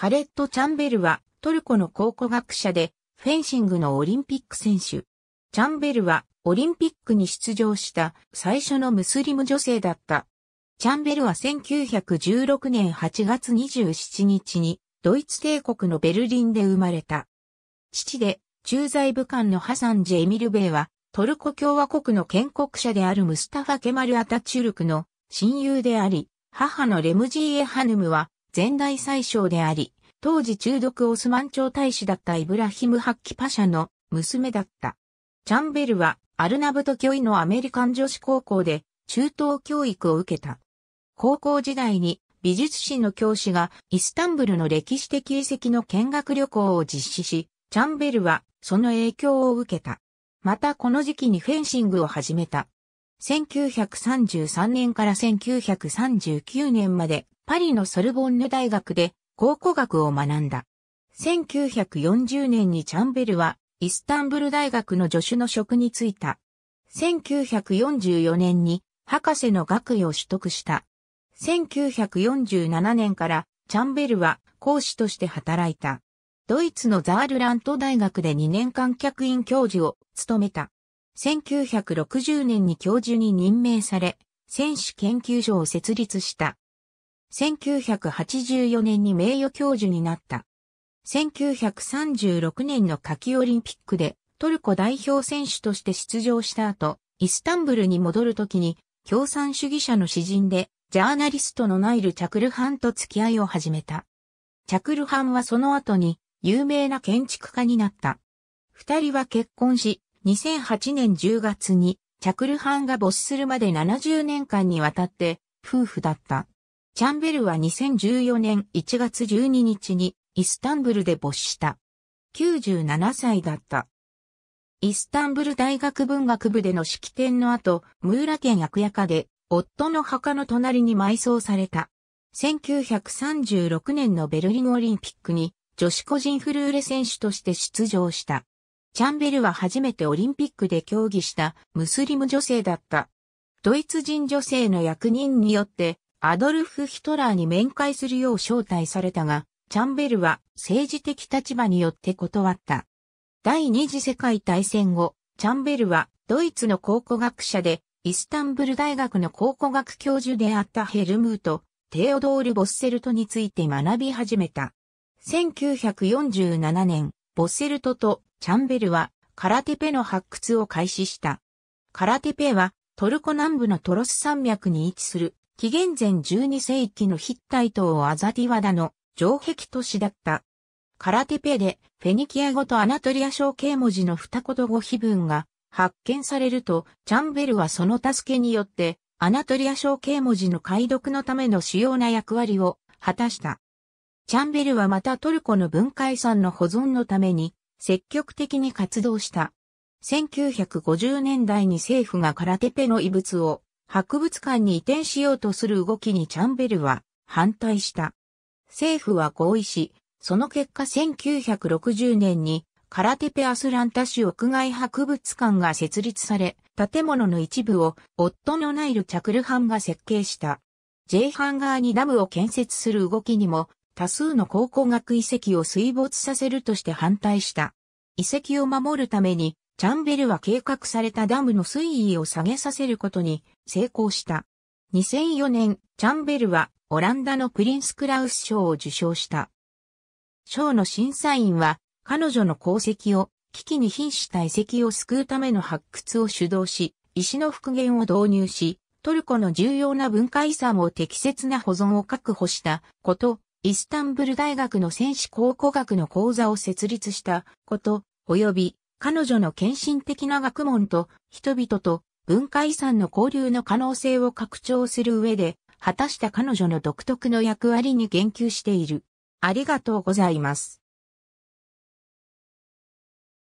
ハレット・チャンベルはトルコの考古学者でフェンシングのオリンピック選手。チャンベルはオリンピックに出場した最初のムスリム女性だった。チャンベルは1916年8月27日にドイツ帝国のベルリンで生まれた。父で駐在武官のハサン・ジェミルベイはトルコ共和国の建国者であるムスタファ・ケマル・アタチュルクの親友であり、母のレムジーエ・ハヌムは前代最小であり、当時中毒オスマン朝大使だったイブラヒム・ハッキパシャの娘だった。チャンベルはアルナブト教医のアメリカン女子高校で中等教育を受けた。高校時代に美術史の教師がイスタンブルの歴史的遺跡の見学旅行を実施し、チャンベルはその影響を受けた。またこの時期にフェンシングを始めた。1933年から1939年までパリのソルボンヌ大学で考古学を学んだ。1940年にチャンベルはイスタンブル大学の助手の職に就いた。1944年に博士の学位を取得した。1947年からチャンベルは講師として働いた。ドイツのザールラント大学で2年間客員教授を務めた。1960年に教授に任命され、選手研究所を設立した。1984年に名誉教授になった。1936年の夏季オリンピックでトルコ代表選手として出場した後、イスタンブルに戻るときに共産主義者の詩人でジャーナリストのナイル・チャクルハンと付き合いを始めた。チャクルハンはその後に有名な建築家になった。二人は結婚し、2008年10月にチャクルハンが没するまで70年間にわたって夫婦だった。チャンベルは2014年1月12日にイスタンブルで没した。97歳だった。イスタンブル大学文学部での式典の後、ムーラ県役夜家で、夫の墓の隣に埋葬された。1936年のベルリンオリンピックに女子個人フルーレ選手として出場した。チャンベルは初めてオリンピックで競技したムスリム女性だった。ドイツ人女性の役人によってアドルフ・ヒトラーに面会するよう招待されたが、チャンベルは政治的立場によって断った。第二次世界大戦後、チャンベルはドイツの考古学者で、イスタンブル大学の考古学教授であったヘルムート、テオドール・ボッセルトについて学び始めた。1947年、ボッセルトとチャンベルはカラテペの発掘を開始した。カラテペはトルコ南部のトロス山脈に位置する紀元前12世紀のヒッタイトアザディワダの城壁都市だった。カラテペでフェニキア語とアナトリア象形文字の二言語碑文が発見されると、チャンベルはその助けによって、アナトリア象形文字の解読のための主要な役割を果たした。チャンベルはまたトルコの文化遺産の保存のために積極的に活動した。1950年代に政府がカラテペの遺物を博物館に移転しようとする動きにチャンベルは反対した。政府は合意し、その結果1960年にカラテペアスランタ市屋外博物館が設立され、建物の一部を夫のナイル・チャクルハンが設計した。J ハンガーにダムを建設する動きにも多数の考古学遺跡を水没させるとして反対した。遺跡を守るために、チャンベルは計画されたダムの水位を下げさせることに成功した。2004年、チャンベルはオランダのプリンス・クラウス賞を受賞した。賞の審査員は彼女の功績を危機に瀕した遺跡を救うための発掘を主導し、石の復元を導入し、トルコの重要な文化遺産を適切な保存を確保したこと、イスタンブル大学の戦士考古学の講座を設立したこと、及び彼女の献身的な学問と人々と文化遺産の交流の可能性を拡張する上で、果たした彼女の独特の役割に言及している。ありがとうございます。